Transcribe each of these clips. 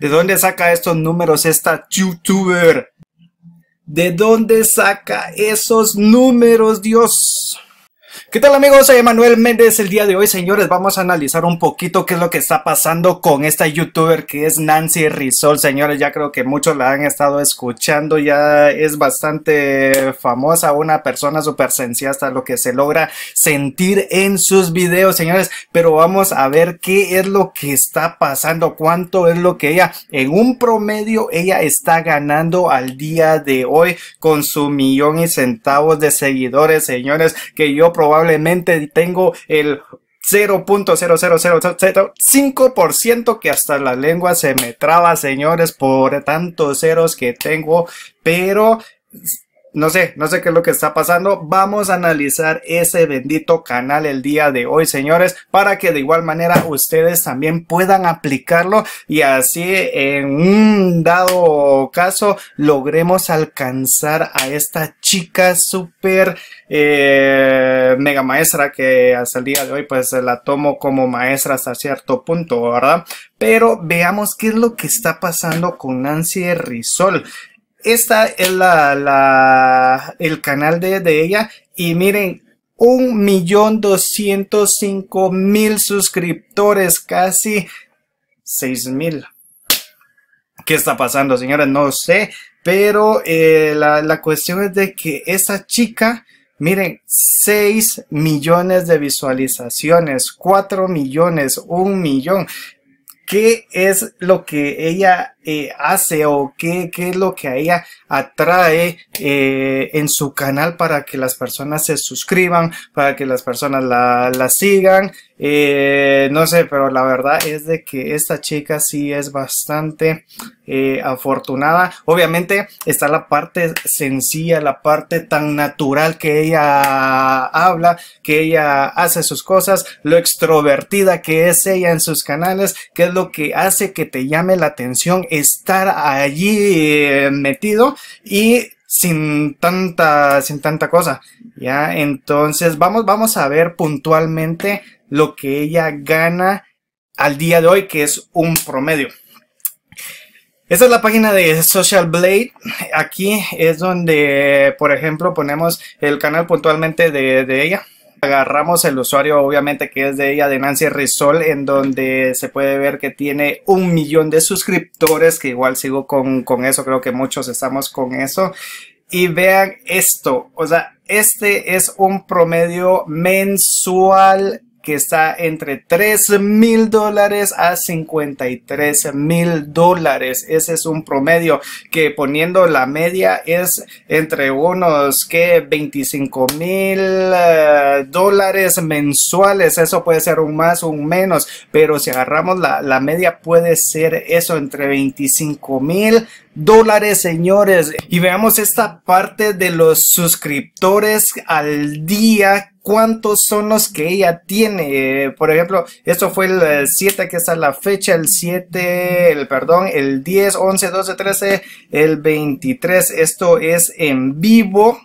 ¿De dónde saca estos números esta youtuber? ¿De dónde saca esos números, Dios? ¿Qué tal amigos? Soy Emanuel Méndez. El día de hoy, señores, vamos a analizar un poquito qué es lo que está pasando con esta youtuber que es Nancy Rizol. Señores, ya creo que muchos la han estado escuchando. Ya es bastante famosa, una persona súper hasta lo que se logra sentir en sus videos, señores. Pero vamos a ver qué es lo que está pasando, cuánto es lo que ella, en un promedio, ella está ganando al día de hoy con su millón y centavos de seguidores, señores, que yo probablemente probablemente tengo el 0.00005% que hasta la lengua se me traba, señores, por tantos ceros que tengo, pero no sé, no sé qué es lo que está pasando. Vamos a analizar ese bendito canal el día de hoy, señores, para que de igual manera ustedes también puedan aplicarlo y así en un dado caso logremos alcanzar a esta chica súper eh, mega maestra que hasta el día de hoy pues la tomo como maestra hasta cierto punto, ¿verdad? Pero veamos qué es lo que está pasando con Nancy Rizol esta es la, la, el canal de, de ella y miren, un millón doscientos cinco mil suscriptores, casi seis mil. ¿Qué está pasando, señores? No sé, pero eh, la, cuestión es de que esa chica, miren, 6 millones de visualizaciones, 4 millones, 1 millón. ¿Qué es lo que ella eh, hace o qué, qué, es lo que a ella atrae eh, en su canal para que las personas se suscriban, para que las personas la, sigan. Eh, no sé, pero la verdad es de que esta chica sí es bastante afortunada. Obviamente está la parte sencilla, la parte tan natural que ella habla, que ella hace sus cosas, lo extrovertida que es ella en sus canales, que es lo que hace que te llame la atención estar allí eh, metido y sin tanta, sin tanta cosa, ¿ya? Entonces vamos, vamos a ver puntualmente lo que ella gana al día de hoy, que es un promedio. Esta es la página de Social Blade. Aquí es donde, por ejemplo, ponemos el canal puntualmente de, de ella. Agarramos el usuario, obviamente, que es de ella, de Nancy Rizol, en donde se puede ver que tiene un millón de suscriptores, que igual sigo con, con eso, creo que muchos estamos con eso. Y vean esto, o sea, este es un promedio mensual que está entre 3 mil dólares a 53 mil dólares. Ese es un promedio que poniendo la media es entre unos que 25 mil eh, dólares mensuales. Eso puede ser un más o un menos, pero si agarramos la, la media puede ser eso entre 25 mil dólares, señores. Y veamos esta parte de los suscriptores al día cuántos son los que ella tiene. por ejemplo, esto fue el 7 eh, que está la fecha, el 7, el perdón, el 10, 11, 12, 13, el 23. Esto es en vivo.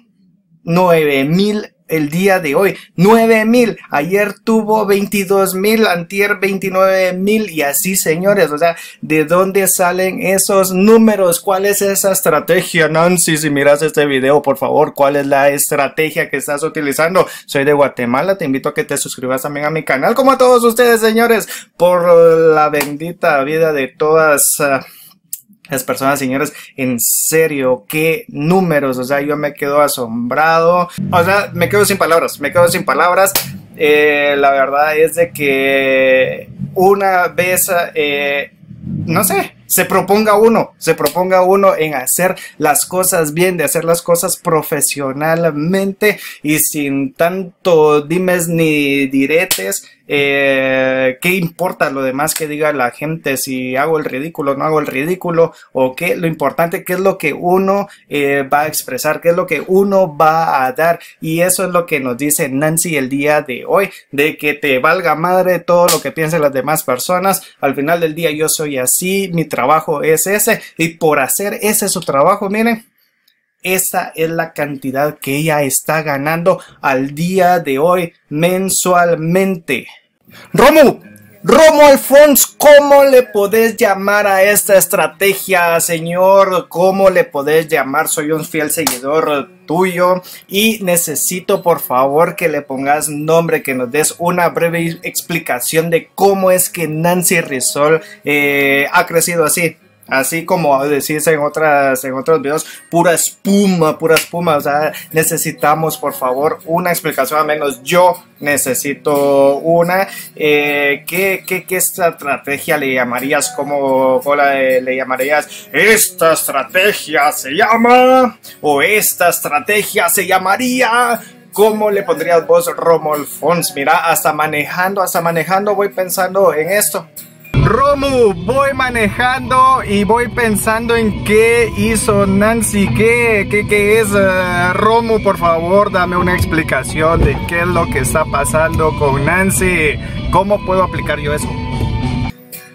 9000 el día de hoy. 9 mil, ayer tuvo 22 mil, antier 29 mil y así señores, o sea, ¿de dónde salen esos números? ¿Cuál es esa estrategia, Nancy? Si miras este video, por favor, ¿cuál es la estrategia que estás utilizando? Soy de Guatemala, te invito a que te suscribas también a mi canal, como a todos ustedes señores, por la bendita vida de todas... Ah, las personas, señores, en serio, qué números, o sea, yo me quedo asombrado, o sea, me quedo sin palabras, me quedo sin palabras. Eh, la verdad es de que una vez, eh, no sé, se proponga uno, se proponga uno en hacer las cosas bien, de hacer las cosas profesionalmente y sin tanto dimes ni diretes. Eh, ¿Qué importa lo demás que diga la gente? Si hago el ridículo, no hago el ridículo, o qué, lo importante, qué es lo que uno eh, va a expresar, qué es lo que uno va a dar. Y eso es lo que nos dice Nancy el día de hoy, de que te valga madre todo lo que piensen las demás personas. Al final del día yo soy así, mi trabajo es ese, y por hacer ese su trabajo, miren, esa es la cantidad que ella está ganando al día de hoy mensualmente. Romo, Romo Alfons, ¿cómo le podés llamar a esta estrategia, señor? ¿Cómo le podés llamar? Soy un fiel seguidor tuyo y necesito por favor que le pongas nombre, que nos des una breve explicación de cómo es que Nancy Rizol eh, ha crecido así. Así como decís en, otras, en otros videos, pura espuma, pura espuma. O sea, necesitamos, por favor, una explicación. Al menos yo necesito una. Eh, ¿qué, qué, estrategia le llamarías? ¿Cómo, eh, le llamarías? Esta estrategia se llama. O esta estrategia se llamaría. ¿Cómo le pondrías vos, Romol Fons? Mira, hasta manejando, hasta manejando voy pensando en esto. Romu, voy manejando y voy pensando en qué hizo Nancy, qué, qué, es eh, Romu, por favor, dame una explicación de qué es lo que está pasando con Nancy, cómo puedo aplicar yo eso.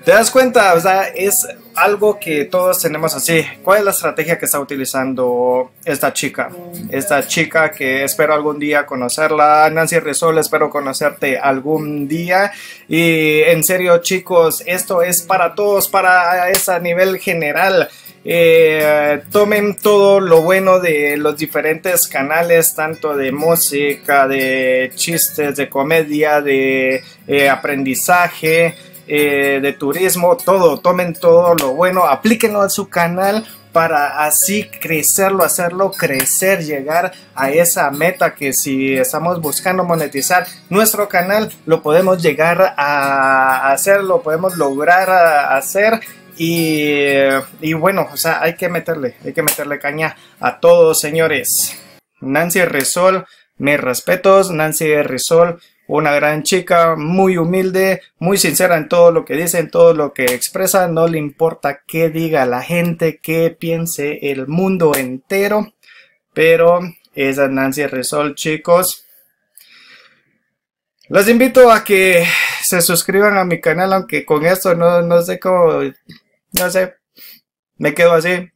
¿Te das cuenta? O sea, es algo que todos tenemos así. ¿Cuál es la estrategia que está utilizando esta chica? Esta chica que espero algún día conocerla. Nancy Rizol, espero conocerte algún día. Y en serio, chicos, esto es para todos, para ese nivel general. Eh, tomen todo lo bueno de los diferentes canales, tanto de música, de chistes, de comedia, de eh, aprendizaje. Eh, de turismo, todo, tomen todo lo bueno, aplíquenlo a su canal para así crecerlo, hacerlo crecer, llegar a esa meta que si estamos buscando monetizar nuestro canal, lo podemos llegar a hacer, lo podemos lograr hacer y, bueno, o sea, hay que meterle, hay que meterle caña a todos, señores. Nancy Resol, mis respetos, Nancy Resol, una gran chica, muy humilde, muy sincera en todo lo que dice, en todo lo que expresa, no le importa qué diga la gente, qué piense el mundo entero, pero esa Nancy Resol, chicos. Los invito a que se suscriban a mi canal, aunque con esto no, no sé cómo, no sé, me quedo así.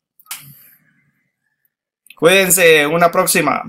Cuídense, una próxima.